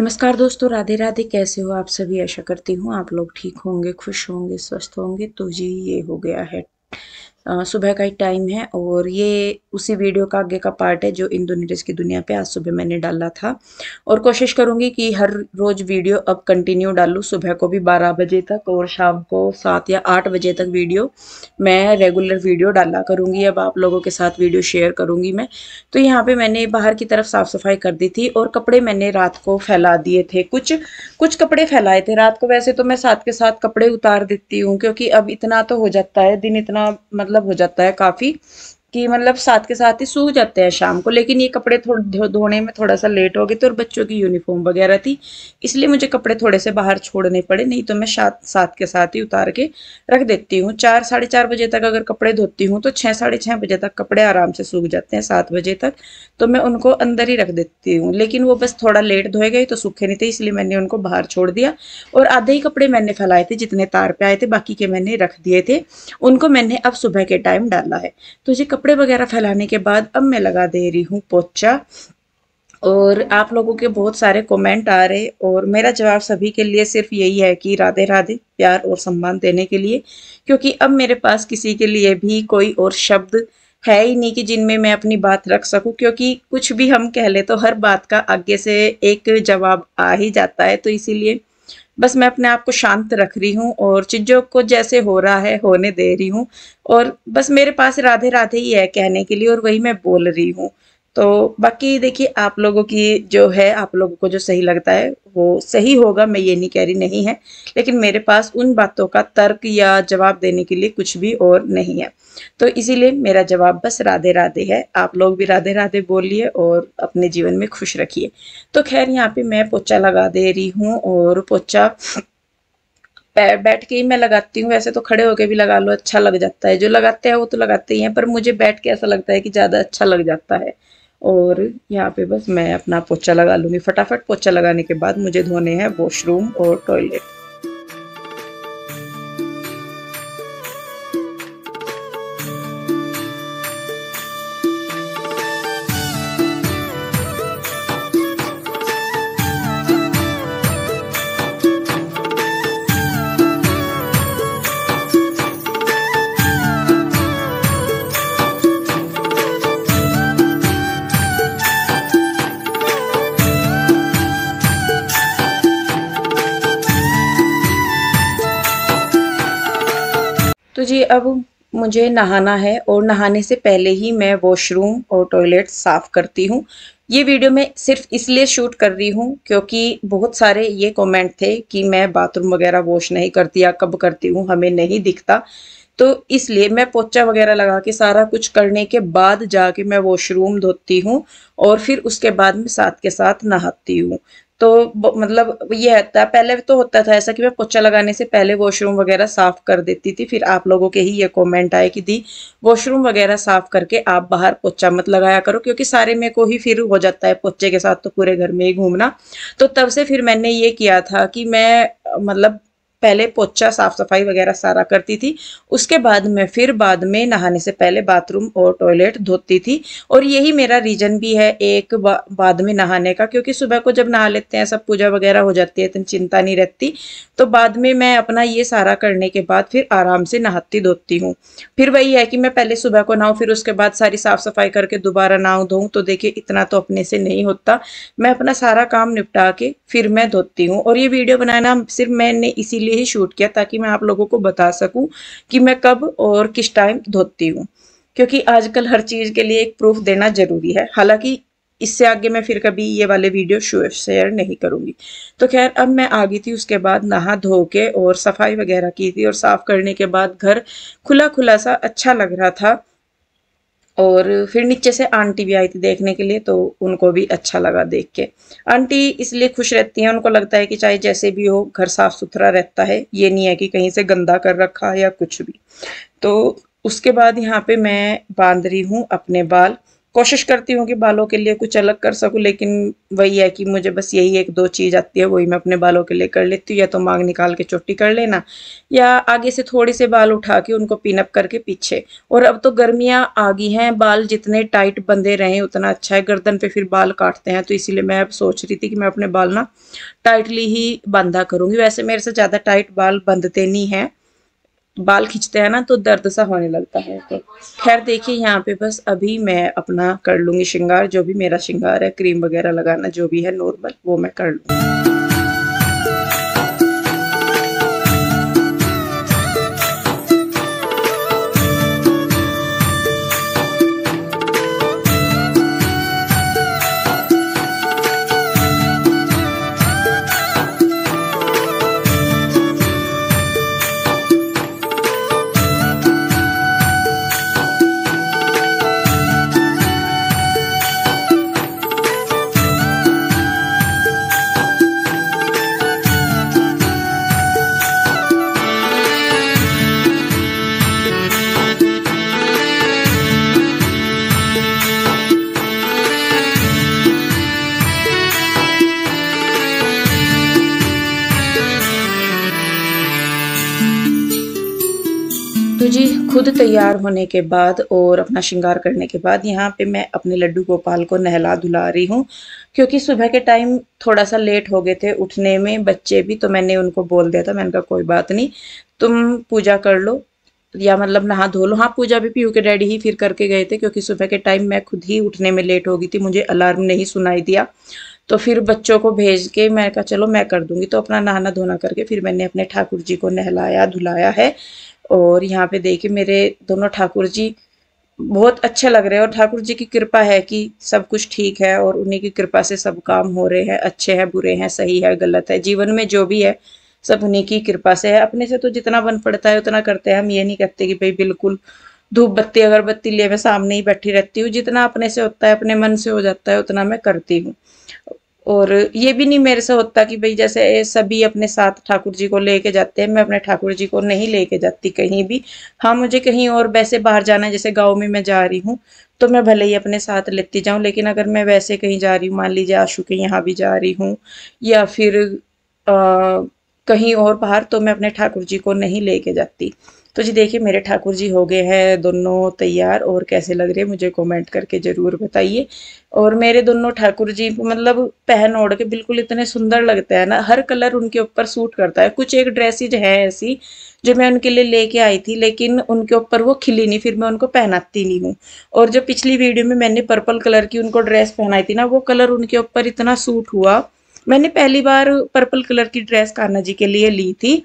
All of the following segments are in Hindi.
नमस्कार दोस्तों राधे राधे कैसे हो आप सभी आशा करती हूँ आप लोग ठीक होंगे खुश होंगे स्वस्थ होंगे तो जी ये हो गया है सुबह का ही टाइम है और ये उसी वीडियो का आगे का पार्ट है जो इंदोनीडेस की दुनिया पे आज सुबह मैंने डाला था और कोशिश करूँगी कि हर रोज़ वीडियो अब कंटिन्यू डालूँ सुबह को भी 12 बजे तक और शाम को सात या आठ बजे तक वीडियो मैं रेगुलर वीडियो डाला करूँगी अब आप लोगों के साथ वीडियो शेयर करूँगी मैं तो यहाँ पर मैंने बाहर की तरफ साफ़ सफाई कर दी थी और कपड़े मैंने रात को फैला दिए थे कुछ कुछ कपड़े फैलाए थे रात को वैसे तो मैं साथ के साथ कपड़े उतार देती हूँ क्योंकि अब इतना तो हो जाता है दिन इतना मतलब मतलब हो जाता है काफ़ी कि मतलब साथ के साथ ही सूख जाते हैं शाम को लेकिन ये कपड़े थोड़े धोने में थोड़ा सा लेट हो गए थे और बच्चों की यूनिफॉर्म वगैरह थी इसलिए मुझे कपड़े थोड़े से बाहर छोड़ने पड़े नहीं तो मैं साथ साथ के साथ ही उतार के रख देती हूँ चार साढ़े चार बजे तक अगर कपड़े धोती हूँ तो छः साढ़े छः बजे तक कपड़े आराम से सूख जाते हैं सात बजे तक तो मैं उनको अंदर ही रख देती हूँ लेकिन वो बस थोड़ा लेट धोए गए तो सूखे नहीं थे इसलिए मैंने उनको बाहर छोड़ दिया और आधे ही कपड़े मैंने फैलाए थे जितने तार पे आए थे बाकी के मैंने रख दिए थे उनको मैंने अब सुबह के टाइम डाला है तो ये कपड़े वगैरह फैलाने के बाद अब मैं लगा दे रही हूँ पोचा और आप लोगों के बहुत सारे कमेंट आ रहे और मेरा जवाब सभी के लिए सिर्फ यही है कि राधे राधे प्यार और सम्मान देने के लिए क्योंकि अब मेरे पास किसी के लिए भी कोई और शब्द है ही नहीं कि जिनमें मैं अपनी बात रख सकूं क्योंकि कुछ भी हम कह ले तो हर बात का आगे से एक जवाब आ ही जाता है तो इसीलिए बस मैं अपने आप को शांत रख रही हूँ और चीज़ों को जैसे हो रहा है होने दे रही हूँ और बस मेरे पास राधे राधे ही है कहने के लिए और वही मैं बोल रही हूँ तो बाकी देखिए आप लोगों की जो है आप लोगों को जो सही लगता है वो सही होगा मैं ये नहीं कह रही नहीं है लेकिन मेरे पास उन बातों का तर्क या जवाब देने के लिए कुछ भी और नहीं है तो इसीलिए मेरा जवाब बस राधे राधे है आप लोग भी राधे राधे बोलिए और अपने जीवन में खुश रखिए तो खैर यहाँ पे मैं पोचा लगा दे रही हूँ और पोचा बैठ के ही मैं लगाती हूँ वैसे तो खड़े होके भी लगा लो अच्छा लग जाता है जो लगाते हैं वो तो लगाते ही हैं पर मुझे बैठ के ऐसा लगता है कि ज़्यादा अच्छा लग जाता है और यहाँ पे बस मैं अपना पोछा लगा लूँगी फटाफट पोछा लगाने के बाद मुझे धोने हैं वॉशरूम और टॉयलेट जी अब मुझे नहाना है और नहाने से पहले ही मैं वॉशरूम और टॉयलेट साफ़ करती हूँ ये वीडियो मैं सिर्फ इसलिए शूट कर रही हूँ क्योंकि बहुत सारे ये कमेंट थे कि मैं बाथरूम वगैरह वॉश नहीं करती या कब करती हूँ हमें नहीं दिखता तो इसलिए मैं पोचा वगैरह लगा के सारा कुछ करने के बाद जाके मैं वॉशरूम धोती हूँ और फिर उसके बाद में साथ के साथ नहाती हूँ तो मतलब ये होता है पहले तो होता था ऐसा कि मैं पोचा लगाने से पहले वॉशरूम वगैरह साफ़ कर देती थी फिर आप लोगों के ही ये कमेंट आए कि दी वॉशरूम वगैरह साफ़ करके आप बाहर पोचा मत लगाया करो क्योंकि सारे मेरे को ही फिर हो जाता है पोचे के साथ तो पूरे घर में ही घूमना तो तब से फिर मैंने ये किया था कि मैं मतलब पहले पोछा साफ सफाई वगैरह सारा करती थी उसके बाद मैं फिर बाद में नहाने से पहले बाथरूम और टॉयलेट धोती थी और यही मेरा रीजन भी है एक बा, बाद में नहाने का क्योंकि सुबह को जब नहा लेते हैं सब पूजा वगैरह हो जाती है तो चिंता नहीं रहती तो बाद में मैं अपना ये सारा करने के बाद फिर आराम से नहाती धोती हूँ फिर वही है कि मैं पहले सुबह को नहाऊँ फिर उसके बाद सारी साफ सफाई करके दोबारा नहाऊँ धोऊँ तो देखिए इतना तो अपने से नहीं होता मैं अपना सारा काम निपटा के फिर मैं धोती हूँ और ये वीडियो बनाना सिर्फ मैंने इसीलिए लिए ही शूट किया ताकि मैं आप लोगों को बता सकूं कि मैं कब और किस टाइम धोती हूँ क्योंकि आजकल हर चीज़ के लिए एक प्रूफ देना ज़रूरी है हालांकि इससे आगे मैं फिर कभी ये वाले वीडियो शेयर नहीं करूँगी तो खैर अब मैं आ गई थी उसके बाद नहा धो के और सफाई वगैरह की थी और साफ़ करने के बाद घर खुला खुला सा अच्छा लग रहा था और फिर नीचे से आंटी भी आई थी देखने के लिए तो उनको भी अच्छा लगा देख के आंटी इसलिए खुश रहती हैं उनको लगता है कि चाहे जैसे भी हो घर साफ सुथरा रहता है ये नहीं है कि कहीं से गंदा कर रखा या कुछ भी तो उसके बाद यहाँ पे मैं बांध रही हूँ अपने बाल कोशिश करती हूँ कि बालों के लिए कुछ अलग कर सकूँ लेकिन वही है कि मुझे बस यही एक दो चीज़ आती है वही मैं अपने बालों के लिए कर लेती हूँ या तो मांग निकाल के चोटी कर लेना या आगे से थोड़े से बाल उठा के उनको पिनअप करके पीछे और अब तो गर्मियाँ आ गई हैं बाल जितने टाइट बंधे रहें उतना अच्छा है गर्दन पर फिर बाल काटते हैं तो इसीलिए मैं अब सोच रही थी कि मैं अपने बाल ना टाइटली ही बांधा करूँगी वैसे मेरे से ज़्यादा टाइट बाल बंधते नहीं हैं बाल खींचते हैं ना तो दर्द सा होने लगता है तो खैर देखिए यहाँ पे बस अभी मैं अपना कर लूंगी श्रृंगार जो भी मेरा श्रृंगार है क्रीम वगैरह लगाना जो भी है नॉर्मल वो मैं कर लूंगी दूध तैयार होने के बाद और अपना श्रृंगार करने के बाद यहाँ पे मैं अपने लड्डू गोपाल को नहला धुला रही हूँ क्योंकि सुबह के टाइम थोड़ा सा लेट हो गए थे उठने में बच्चे भी तो मैंने उनको बोल दिया था मैंने कहा कोई बात नहीं तुम पूजा कर लो या मतलब नहा धो लो हाँ पूजा भी पीयू के डैडी ही फिर करके गए थे क्योंकि सुबह के टाइम मैं खुद ही उठने में लेट हो गई थी मुझे अलार्म नहीं सुनाई दिया तो फिर बच्चों को भेज के मैं कहा चलो मैं कर दूंगी तो अपना नहाना धोना करके फिर मैंने अपने ठाकुर जी को नहलाया धुलाया है और यहाँ पे देखिए मेरे दोनों ठाकुर जी बहुत अच्छे लग रहे हैं और ठाकुर जी की कृपा है कि सब कुछ ठीक है और उन्हीं की कृपा से सब काम हो रहे हैं अच्छे हैं बुरे हैं सही है गलत है जीवन में जो भी है सब उन्हीं की कृपा से है अपने से तो जितना बन पड़ता है उतना करते हैं हम ये नहीं कहते कि भाई बिल्कुल धूप बत्ती अगरबत्ती लिए मैं सामने ही बैठी रहती हूँ जितना अपने से होता है अपने मन से हो जाता है उतना मैं करती हूँ और ये भी नहीं मेरे से होता कि भाई जैसे सभी अपने साथ ठाकुर जी को लेके जाते हैं मैं अपने ठाकुर जी को नहीं लेके जाती कहीं भी हाँ मुझे कहीं और वैसे बाहर जाना है जैसे गांव में मैं जा रही हूँ तो मैं भले ही अपने साथ लेती जाऊँ लेकिन अगर मैं वैसे कहीं जा रही हूँ मान लीजिए आशू के यहाँ भी जा रही हूँ या फिर आ, कहीं और बाहर तो मैं अपने ठाकुर जी को नहीं लेके जाती तो जी देखिए मेरे ठाकुर जी हो गए हैं दोनों तैयार और कैसे लग रहे हैं मुझे कमेंट करके ज़रूर बताइए और मेरे दोनों ठाकुर जी मतलब पहन ओढ़ के बिल्कुल इतने सुंदर लगते हैं ना हर कलर उनके ऊपर सूट करता है कुछ एक ड्रेसिज है ऐसी जो मैं उनके लिए लेके आई थी लेकिन उनके ऊपर वो खिली नहीं फिर मैं उनको पहनाती नहीं हूँ और जो पिछली वीडियो में मैंने पर्पल कलर की उनको ड्रेस पहनाई थी ना वो कलर उनके ऊपर इतना सूट हुआ मैंने पहली बार पर्पल कलर की ड्रेस कान्हा जी के लिए ली थी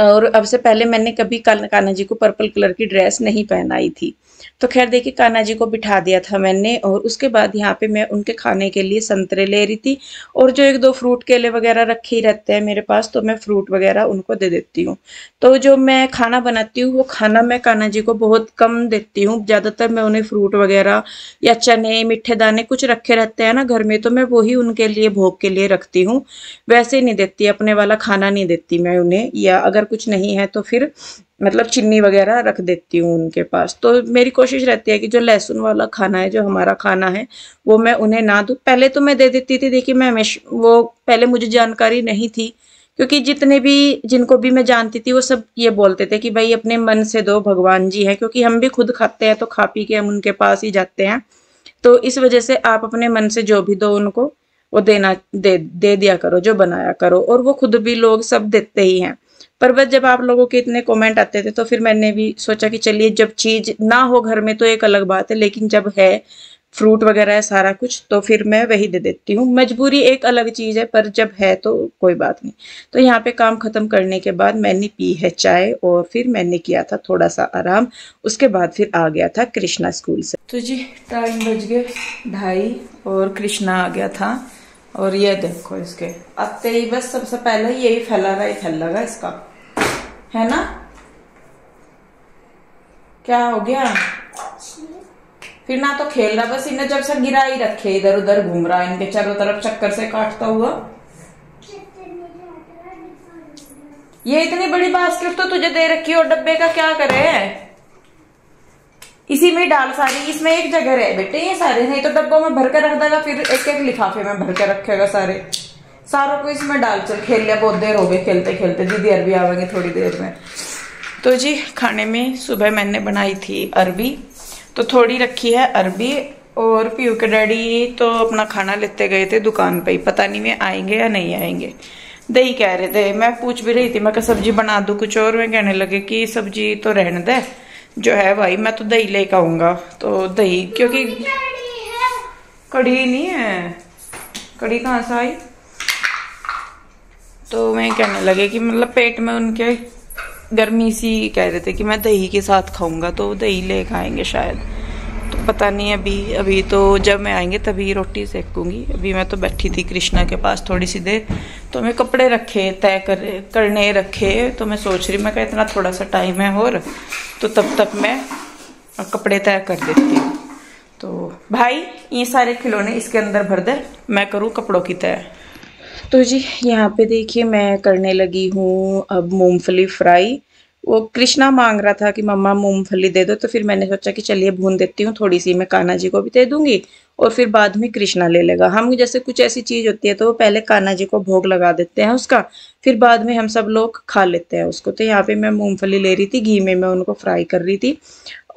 और अब से पहले मैंने कभी कान्हा जी को पर्पल कलर की ड्रेस नहीं पहनाई थी तो खैर देखिए कान्हा जी को बिठा दिया था मैंने और उसके बाद यहाँ पे मैं उनके खाने के लिए संतरे ले रही थी और जो एक दो फ्रूट केले वगैरह रखे ही रहते हैं मेरे पास तो मैं फ्रूट वगैरह उनको दे देती हूँ तो जो मैं खाना बनाती हूँ वो खाना मैं कान्हा जी को बहुत कम देती हूँ ज़्यादातर मैं उन्हें फ्रूट वगैरह या चने मिठे दाने कुछ रखे रहते हैं ना घर में तो मैं वही उनके लिए भोग के लिए रखती हूँ वैसे नहीं देती अपने वाला खाना नहीं देती मैं उन्हें या अगर कुछ नहीं है तो फिर मतलब चिन्नी वगैरह रख देती हूँ उनके पास तो मेरी कोशिश रहती है कि जो लहसुन वाला खाना है जो हमारा खाना है वो मैं उन्हें ना दूँ पहले तो मैं दे देती थी देखिए मैं हमेशा वो पहले मुझे जानकारी नहीं थी क्योंकि जितने भी जिनको भी मैं जानती थी वो सब ये बोलते थे कि भाई अपने मन से दो भगवान जी हैं क्योंकि हम भी खुद खाते हैं तो खा पी के हम उनके पास ही जाते हैं तो इस वजह से आप अपने मन से जो भी दो उनको वो देना दे दे दिया करो जो बनाया करो और वो खुद भी लोग सब देते ही हैं पर बस जब आप लोगों के इतने कमेंट आते थे तो फिर मैंने भी सोचा कि चलिए जब चीज़ ना हो घर में तो एक अलग बात है लेकिन जब है फ्रूट वगैरह है सारा कुछ तो फिर मैं वही दे देती हूँ मजबूरी एक अलग चीज़ है पर जब है तो कोई बात नहीं तो यहाँ पे काम ख़त्म करने के बाद मैंने पी है चाय और फिर मैंने किया था थोड़ा सा आराम उसके बाद फिर आ गया था कृष्णा स्कूल से तो जी टाइम बज गए ढाई और कृष्णा आ गया था और ये देखो इसके अत्ते ही बस सबसे पहले यही फैला रहा फैल रहा इसका है ना क्या हो गया फिर ना तो खेल रहा बस इन्हें जब से गिरा ही रखे इधर उधर घूम रहा है इनके चारों तरफ चक्कर से काटता हुआ ये इतनी बड़ी बास्केट तो तुझे दे रखी और डब्बे का क्या करे है? इसी में डाल सारी इसमें एक जगह रहे बेटे ये सारे नहीं तो डब्बों में भर रख देगा फिर एक एक लिफाफे में भर के रखेगा सारे सारों को इसमें डाल चल खेल लिया बहुत देर हो गए खेलते खेलते दीदी अरबी आवेंगे थोड़ी देर में तो जी खाने में सुबह मैंने बनाई थी अरबी तो थोड़ी रखी है अरबी और पीयू के डैडी तो अपना खाना लेते गए थे दुकान पे ही पता नहीं मैं आएंगे या नहीं आएंगे दही कह रहे थे मैं पूछ भी रही थी मैं सब्जी बना दूँ कुछ और मैं कहने लगे कि सब्जी तो रहने दे जो है भाई मैं तो दही लेके आऊंगा तो दही क्योंकि कड़ी नहीं है कड़ी कहाँ से आई तो मैं कहने लगे कि मतलब पेट में उनके गर्मी सी कह रहे थे कि मैं दही के साथ खाऊंगा तो दही ले आएंगे शायद पता नहीं अभी अभी तो जब मैं आएंगे तभी रोटी सेकूंगी अभी मैं तो बैठी थी कृष्णा के पास थोड़ी सी देर तो मैं कपड़े रखे तय कर करने रखे तो मैं सोच रही मैं कहा इतना थोड़ा सा टाइम है और तो तब तक मैं कपड़े तय कर देती हूँ तो भाई ये सारे खिलौने इसके अंदर भर दे मैं करूँ कपड़ों की तय तो जी यहाँ पे देखिए मैं करने लगी हूँ अब मूंगफली फ्राई वो कृष्णा मांग रहा था कि मम्मा मूंगफली दे दो तो फिर मैंने सोचा कि चलिए भून देती हूँ थोड़ी सी मैं कान्हा जी को भी दे दूंगी और फिर बाद में कृष्णा ले लेगा हम जैसे कुछ ऐसी चीज़ होती है तो वो पहले कान्हा जी को भोग लगा देते हैं उसका फिर बाद में हम सब लोग खा लेते हैं उसको तो यहाँ पे मैं मूंगफली ले रही थी घी में मैं उनको फ्राई कर रही थी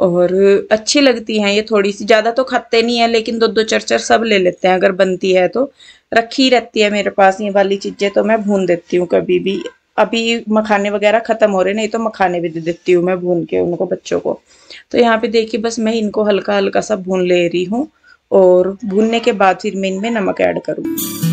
और अच्छी लगती है ये थोड़ी सी ज़्यादा तो खाते नहीं है लेकिन दो दो चार चार सब ले लेते हैं अगर बनती है तो रखी रहती है मेरे पास ये वाली चीज़ें तो मैं भून देती हूँ कभी भी अभी मखाने वगैरह ख़त्म हो रहे नहीं तो मखाने भी दे देती हूँ मैं भून के उनको बच्चों को तो यहाँ पे देखिए बस मैं इनको हल्का हल्का सा भून ले रही हूँ और भूनने के बाद फिर मैं इनमें नमक ऐड करूँगी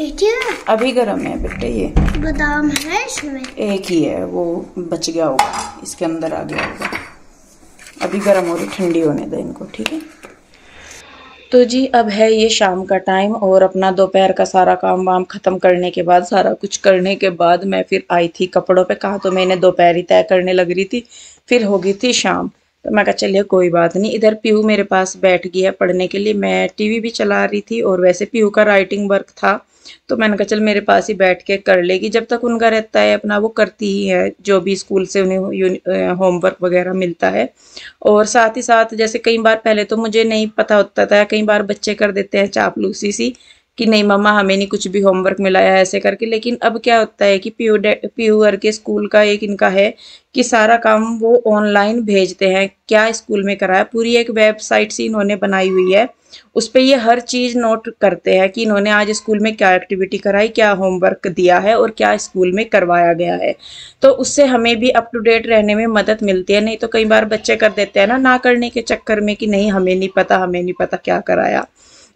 क्या अभी गर्म है बेटे ये बादाम है इसमें एक ही है वो बच गया होगा इसके अंदर आ गया होगा अभी गर्म हो रही ठंडी होने दो इनको ठीक है तो जी अब है ये शाम का टाइम और अपना दोपहर का सारा काम वाम ख़त्म करने के बाद सारा कुछ करने के बाद मैं फिर आई थी कपड़ों पे कहा तो मैंने दोपहर ही तय करने लग रही थी फिर होगी थी शाम तो मैं कहा चलिए कोई बात नहीं इधर पीहू मेरे पास बैठ गई है पढ़ने के लिए मैं टीवी भी चला रही थी और वैसे पीहू का राइटिंग वर्क था तो मैंने कहा चल मेरे पास ही बैठ के कर लेगी जब तक उनका रहता है अपना वो करती ही है जो भी स्कूल से उन्हें होमवर्क वगैरह मिलता है और साथ ही साथ जैसे कई बार पहले तो मुझे नहीं पता होता था कई बार बच्चे कर देते हैं चापलूसी सी कि नहीं मम्मा हमें नहीं कुछ भी होमवर्क मिला है ऐसे करके लेकिन अब क्या होता है कि पी पीयू के स्कूल का एक इनका है कि सारा काम वो ऑनलाइन भेजते हैं क्या स्कूल में कराया पूरी एक वेबसाइट सी इन्होंने बनाई हुई है उस पर ये हर चीज़ नोट करते हैं कि इन्होंने आज स्कूल में क्या एक्टिविटी कराई क्या होमवर्क दिया है और क्या स्कूल में करवाया गया है तो उससे हमें भी अप टू डेट रहने में मदद मिलती है नहीं तो कई बार बच्चे कर देते हैं ना ना करने के चक्कर में कि नहीं हमें नहीं पता हमें नहीं पता क्या कराया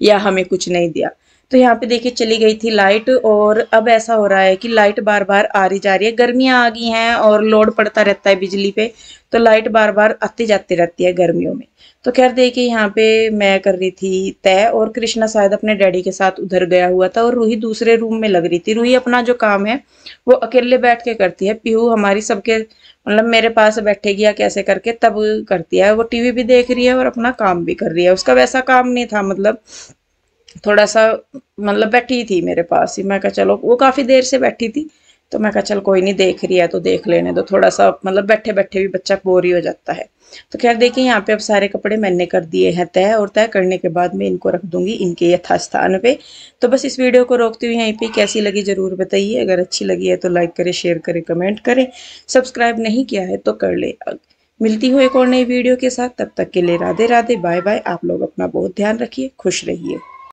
या हमें कुछ नहीं दिया तो यहाँ पे देखिए चली गई थी लाइट और अब ऐसा हो रहा है कि लाइट बार बार आ रही जा रही है गर्मियाँ आ गई हैं और लोड पड़ता रहता है बिजली पे तो लाइट बार बार आती जाती रहती है गर्मियों में तो खैर देखिए यहाँ पे मैं कर रही थी तय और कृष्णा शायद अपने डैडी के साथ उधर गया हुआ था और रूही दूसरे रूम में लग रही थी रूही अपना जो काम है वो अकेले बैठ के करती है पीहू हमारी सबके मतलब मेरे पास बैठेगी या कैसे करके तब करती है वो टीवी भी देख रही है और अपना काम भी कर रही है उसका वैसा काम नहीं था मतलब थोड़ा सा मतलब बैठी थी मेरे पास ही मैं कहा चलो वो काफ़ी देर से बैठी थी तो मैं कहा चल कोई नहीं देख रही है तो देख लेने दो थोड़ा सा मतलब बैठे बैठे भी बच्चा बोर ही हो जाता है तो खैर देखिए यहाँ पे अब सारे कपड़े मैंने कर दिए हैं तय और तय करने के बाद मैं इनको रख दूंगी इनके यथास्थान पे तो बस इस वीडियो को रोकती हुई यहीं पे कैसी लगी ज़रूर बताइए अगर अच्छी लगी है तो लाइक करें शेयर करें कमेंट करें सब्सक्राइब नहीं किया है तो कर ले मिलती हूँ एक और नई वीडियो के साथ तब तक के लिए राधे राधे बाय बाय आप लोग अपना बहुत ध्यान रखिए खुश रहिए